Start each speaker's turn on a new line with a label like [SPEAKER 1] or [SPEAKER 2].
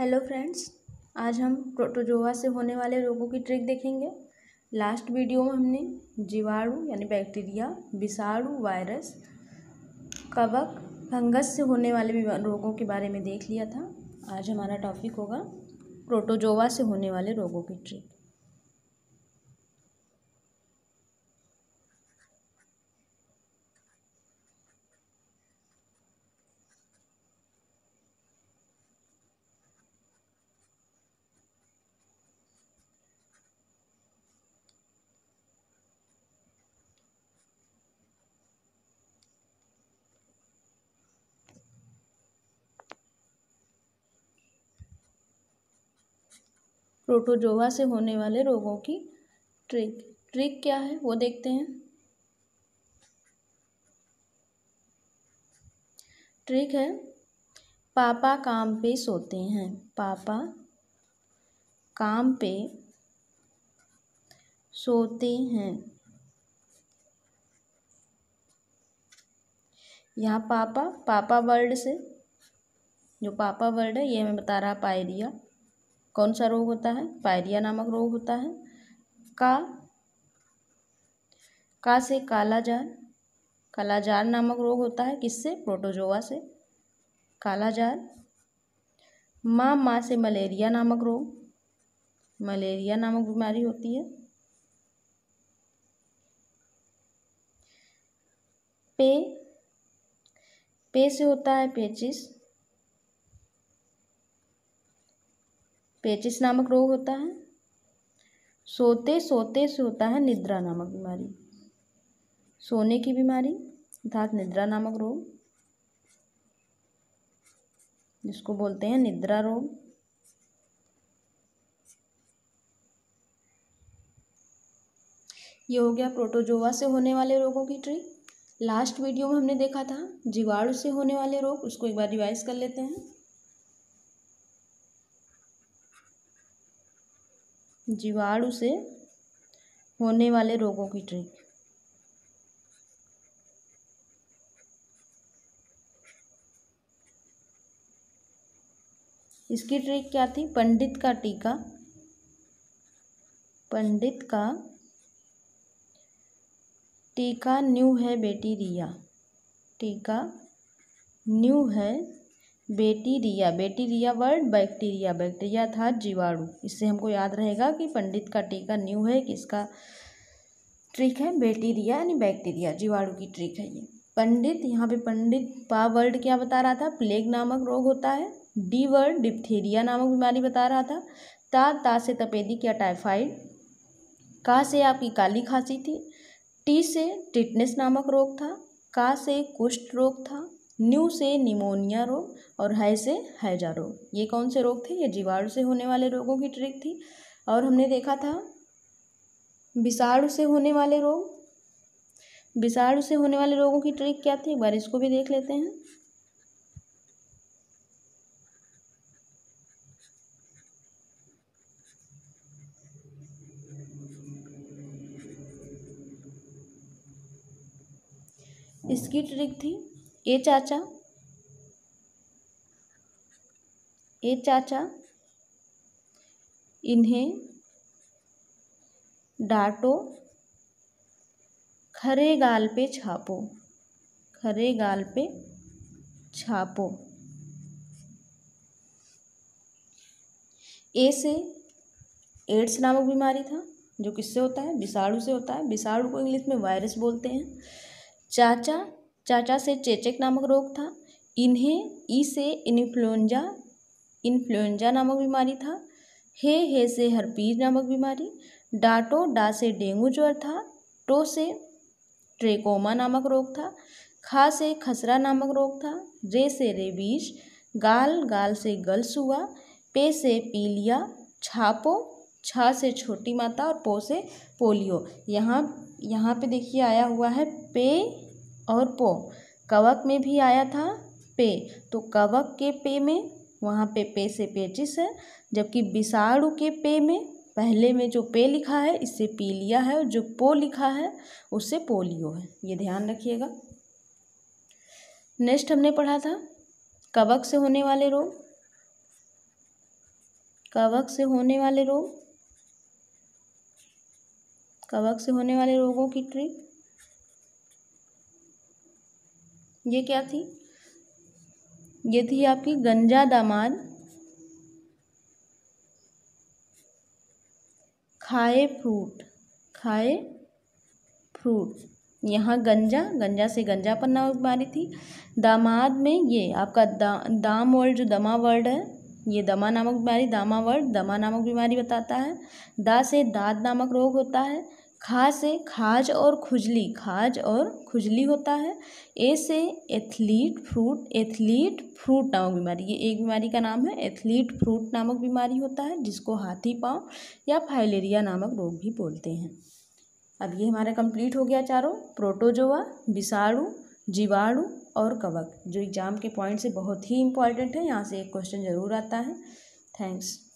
[SPEAKER 1] hello friends आज हम protozoa से होने वाले रोगों की ट्रिक देखेंगे लास्ट वीडियो में हमने जीवाणु यानी बैक्टीरिया विषाणु वायरस कवक फंगस से होने वाले रोगों के बारे में देख लिया था आज हमारा टॉपिक होगा प्रोटोजोआ से होने वाले रोगों की ट्रिक प्रोटोजोवा से होने वाले रोगों की ट्रिक ट्रिक क्या है वो देखते हैं ट्रिक है पापा काम पे सोते हैं पापा काम पे सोते हैं यहाँ पापा पापा वर्ड से जो पापा वर्ड है ये मैं बता रहा पायरिया कौन सा रोग होता है पायरिया नामक रोग होता है का का से कालाजार कालाजार नामक रोग होता है किससे प्रोटोजोआ से कालाजार माँ माँ से मलेरिया नामक रोग मलेरिया नामक बीमारी होती है पे पे से होता है पेचिस पेचिस नामक रोग होता है सोते सोते से होता है निद्रा नामक बीमारी सोने की बीमारी अर्थात निद्रा नामक रोग जिसको बोलते हैं निद्रा रोग ये हो गया प्रोटोजोवा से होने वाले रोगों की ट्री लास्ट वीडियो में हमने देखा था जीवाणु से होने वाले रोग उसको एक बार रिवाइज कर लेते हैं जीवाणु से होने वाले रोगों की ट्रिक इसकी ट्रिक क्या थी पंडित का टीका पंडित का टीका न्यू है बेटी रिया टीका न्यू है bacteria bacteria word bacteria bacteria था जीवाणु इससे हमको याद रहेगा कि पंडित का टीका न्यू है किसका ट्रिक है बैक्टीरिया यानी बैक्टीरिया जीवाणु की ट्रिक है ये पंडित यहाँ पे पंडित पा वर्ड क्या बता रहा था प्लेग नामक रोग होता है डी वर्ड डिप्थीरिया नामक बीमारी बता रहा था ता ता से तपेदिक या टाइफाइड का से आपकी काली खांसी थी टी से टिटनेस नामक रोग था का से कुष्ठ रोग था न्यू से निमोनिया रोग और है से हैजा रोग ये कौन से रोग थे ये जीवाणु से होने वाले रोगों की ट्रिक थी और हमने देखा था विषाणु से होने वाले रोग विषाणु से होने वाले रोगों की ट्रिक क्या थी एक बार इसको भी देख लेते हैं इसकी ट्रिक थी ए चाचा ए चाचा इन्हें डांटो खरे गाल पे छापो खरे गाल पे छापो ए से एड्स नामक बीमारी था जो किससे होता है विषाणु से होता है विषाणु को इंग्लिश में वायरस बोलते हैं चाचा चाचा से चेचक नामक रोग था इन्हें ई से इन्फ्लुएंजा इन्फ्लुएंजा नामक बीमारी था हे हे से हरपीज नामक बीमारी डाटो डा से डेंगू ज्वर था टो से ट्रेकोमा नामक रोग था खा से खसरा नामक रोग था रे से रेबीज गाल गाल से गल्स हुआ पे से पीलिया छापो छा से छोटी माता और पो से पोलियो यहाँ यहाँ पे देखिए आया हुआ है पे और पो कवक में भी आया था पे तो कवक के पे में वहाँ पे पे से पेचिस है जबकि विषाणु के पे में पहले में जो पे लिखा है इससे पीलिया है और जो पो लिखा है उससे पोलियो है ये ध्यान रखिएगा नेक्स्ट हमने पढ़ा था कवक से होने वाले रोग कवक से होने वाले रोग कवक से होने वाले रोगों की ट्रीट ये क्या थी ये थी आपकी गंजा दामाद खाए फ्रूट खाए फ्रूट यहाँ गंजा गंजा से पर नामक बीमारी थी दामाद में ये आपका दा दाम वर्ड जो दमा वर्ड है ये दमा नामक बीमारी दामा वर्ड दमा नामक बीमारी बताता है दा से दाद नामक रोग होता है खा से खाज और खुजली खाज और खुजली होता है ए से एथलीट फ्रूट एथलीट फ्रूट नामक बीमारी ये एक बीमारी का नाम है एथलीट फ्रूट नामक बीमारी होता है जिसको हाथी पाँव या फाइलेरिया नामक रोग भी बोलते हैं अब ये हमारा कंप्लीट हो गया चारों प्रोटोजोआ विषाणु जीवाणु और कवक जो एग्ज़ाम के पॉइंट से बहुत ही इंपॉर्टेंट है यहाँ से एक क्वेश्चन ज़रूर आता है थैंक्स